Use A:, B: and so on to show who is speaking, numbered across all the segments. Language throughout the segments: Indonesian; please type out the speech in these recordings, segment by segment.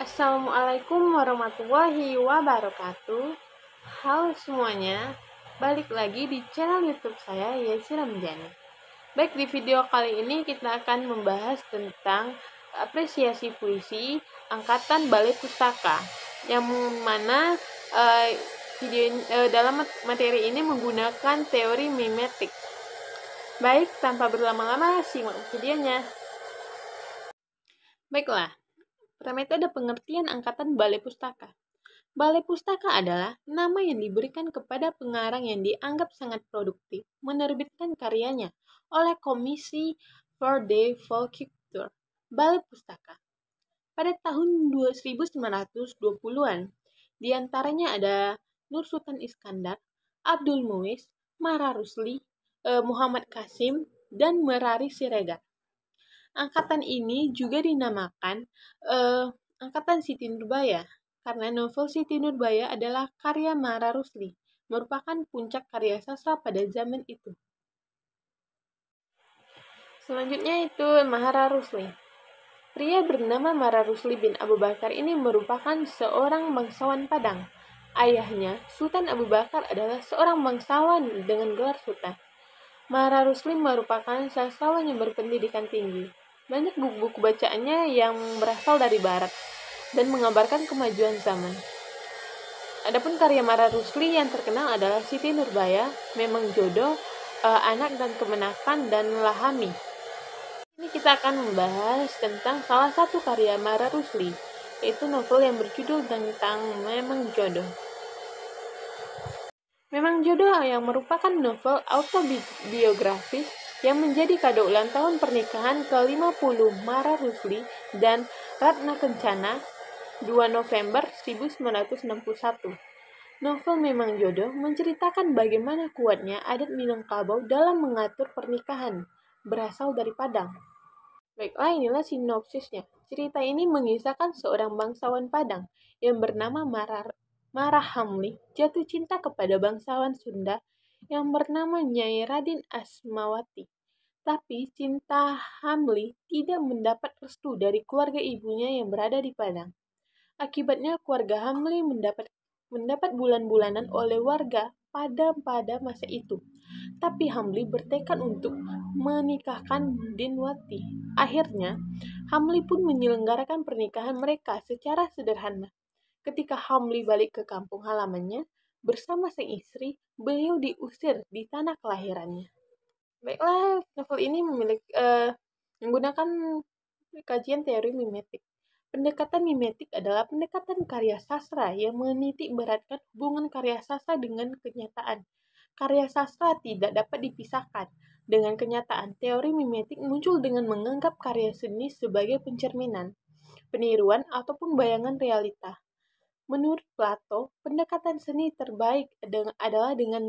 A: Assalamualaikum warahmatullahi wabarakatuh Halo semuanya Balik lagi di channel youtube saya Yesi Ramjani Baik di video kali ini kita akan membahas tentang apresiasi puisi Angkatan Balai Pustaka Yang mana eh, video ini, eh, dalam materi ini menggunakan teori mimetik. Baik, tanpa berlama-lama, simak videonya. Baiklah, ada pengertian Angkatan Balai Pustaka. Balai Pustaka adalah nama yang diberikan kepada pengarang yang dianggap sangat produktif menerbitkan karyanya oleh Komisi for the Volculture, Balai Pustaka. Pada tahun 1920-an, diantaranya ada Nur Sultan Iskandar, Abdul Muiz, Mara Rusli, eh, Muhammad Kasim, dan Merari Siregar. Angkatan ini juga dinamakan uh, Angkatan Siti Nurbaya karena novel Siti Nurbaya adalah karya Mara Rusli, merupakan puncak karya sastra pada zaman itu. Selanjutnya itu Mahara Rusli. Pria bernama Mara Rusli bin Abu Bakar ini merupakan seorang bangsawan Padang Ayahnya, Sultan Abu Bakar adalah seorang bangsawan dengan gelar sultan. Mara Ruslim merupakan sastrawan yang berpendidikan tinggi. Banyak buku-buku bacaannya yang berasal dari barat dan mengabarkan kemajuan zaman. Adapun karya Mara Rusli yang terkenal adalah Siti Nurbaya, Memang Jodoh, uh, Anak dan Kemenakan, dan Lahami. Ini kita akan membahas tentang salah satu karya Mara Rusli, yaitu novel yang berjudul tentang Memang Jodoh. Memang Jodoh yang merupakan novel autobiografis yang menjadi kado ulang tahun pernikahan ke-50 Mara Rusli dan Ratna Kencana 2 November 1961. Novel Memang Jodoh menceritakan bagaimana kuatnya adat Minangkabau dalam mengatur pernikahan, berasal dari Padang. Baiklah inilah sinopsisnya. Cerita ini mengisahkan seorang bangsawan Padang yang bernama Marar Hamli jatuh cinta kepada bangsawan Sunda yang bernama Nyai Radin Asmawati. Tapi cinta Hamli tidak mendapat restu dari keluarga ibunya yang berada di Padang. Akibatnya keluarga Hamli mendapat mendapat bulan-bulanan oleh warga padam pada masa itu. Tapi Hamli bertekad untuk menikahkan Dinwati. Akhirnya, Hamli pun menyelenggarakan pernikahan mereka secara sederhana. Ketika Hamli balik ke kampung halamannya, bersama sang istri, beliau diusir di tanah kelahirannya. Baiklah, novel ini memiliki uh, menggunakan kajian teori mimetik. Pendekatan mimetik adalah pendekatan karya sastra yang menitik beratkan hubungan karya sastra dengan kenyataan. Karya sastra tidak dapat dipisahkan dengan kenyataan. Teori mimetik muncul dengan menganggap karya seni sebagai pencerminan, peniruan, ataupun bayangan realita. Menurut Plato, pendekatan seni terbaik adalah dengan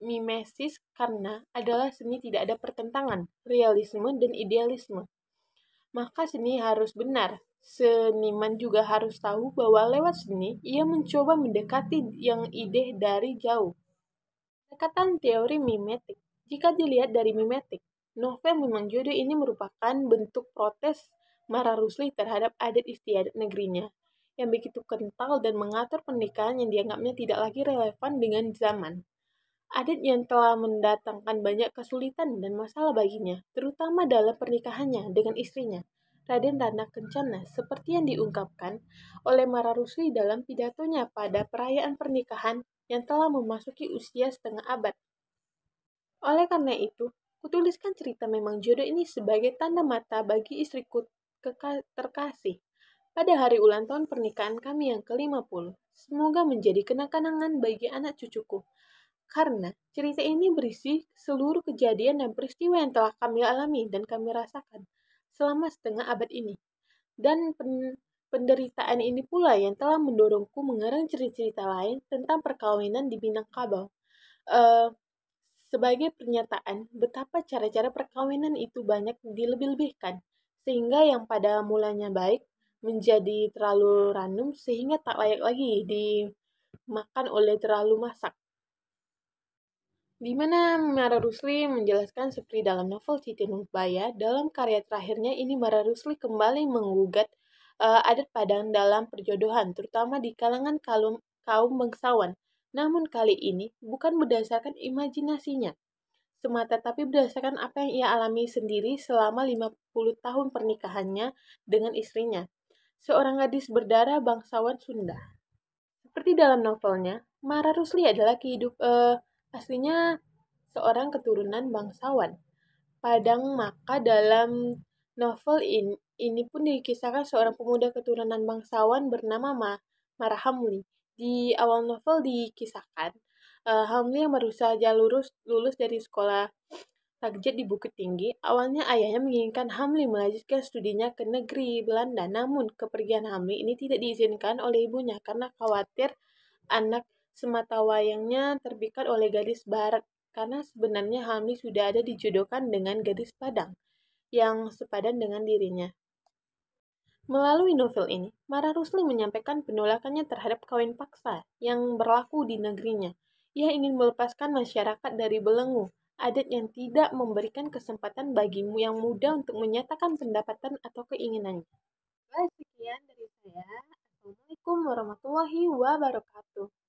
A: mimesis karena adalah seni tidak ada pertentangan, realisme dan idealisme maka seni harus benar. Seniman juga harus tahu bahwa lewat seni, ia mencoba mendekati yang ide dari jauh. Dekatan teori mimetik. Jika dilihat dari mimetik, novel memang jodoh ini merupakan bentuk protes Mara Rusli terhadap adat istiadat negerinya yang begitu kental dan mengatur pernikahan yang dianggapnya tidak lagi relevan dengan zaman. Adit yang telah mendatangkan banyak kesulitan dan masalah baginya, terutama dalam pernikahannya dengan istrinya, Raden Rana Kencana, seperti yang diungkapkan oleh Mara Rusli dalam pidatonya pada perayaan pernikahan yang telah memasuki usia setengah abad. Oleh karena itu, kutuliskan cerita memang jodoh ini sebagai tanda mata bagi istriku terkasih pada hari ulang tahun pernikahan kami yang ke-50. Semoga menjadi kenang-kenangan bagi anak cucuku karena cerita ini berisi seluruh kejadian dan peristiwa yang telah kami alami dan kami rasakan selama setengah abad ini. Dan pen penderitaan ini pula yang telah mendorongku mengarang cerita-cerita lain tentang perkawinan di Minangkabau. Uh, eh, sebagai pernyataan betapa cara-cara perkawinan itu banyak dilebih-lebihkan, sehingga yang pada mulanya baik menjadi terlalu ranum sehingga tak layak lagi dimakan oleh terlalu masak di mana Mara Rusli menjelaskan seperti dalam novel Siti Nurbaya, dalam karya terakhirnya ini Mara Rusli kembali menggugat uh, adat Padang dalam perjodohan, terutama di kalangan kaum, kaum bangsawan. Namun kali ini bukan berdasarkan imajinasinya semata, tapi berdasarkan apa yang ia alami sendiri selama 50 tahun pernikahannya dengan istrinya, seorang gadis berdarah bangsawan Sunda. Seperti dalam novelnya, Mara Rusli adalah kehidup, uh, Aslinya seorang keturunan bangsawan Padang Maka dalam novel ini, ini pun dikisahkan seorang pemuda keturunan bangsawan bernama Ma, Mara Hamli. Di awal novel dikisahkan, uh, Hamli yang berusaha saja lulus dari sekolah Takjid di Bukit Tinggi, awalnya ayahnya menginginkan Hamli melanjutkan studinya ke negeri Belanda. Namun, kepergian Hamli ini tidak diizinkan oleh ibunya karena khawatir anak semata wayangnya terbikat oleh gadis barat karena sebenarnya Hamli sudah ada dijodohkan dengan gadis Padang yang sepadan dengan dirinya. Melalui novel ini, Mara Rusli menyampaikan penolakannya terhadap kawin paksa yang berlaku di negerinya. Ia ingin melepaskan masyarakat dari belenggu, adat yang tidak memberikan kesempatan bagimu yang muda untuk menyatakan pendapatan atau keinginannya. Baik, sekian dari saya. Assalamualaikum warahmatullahi wabarakatuh.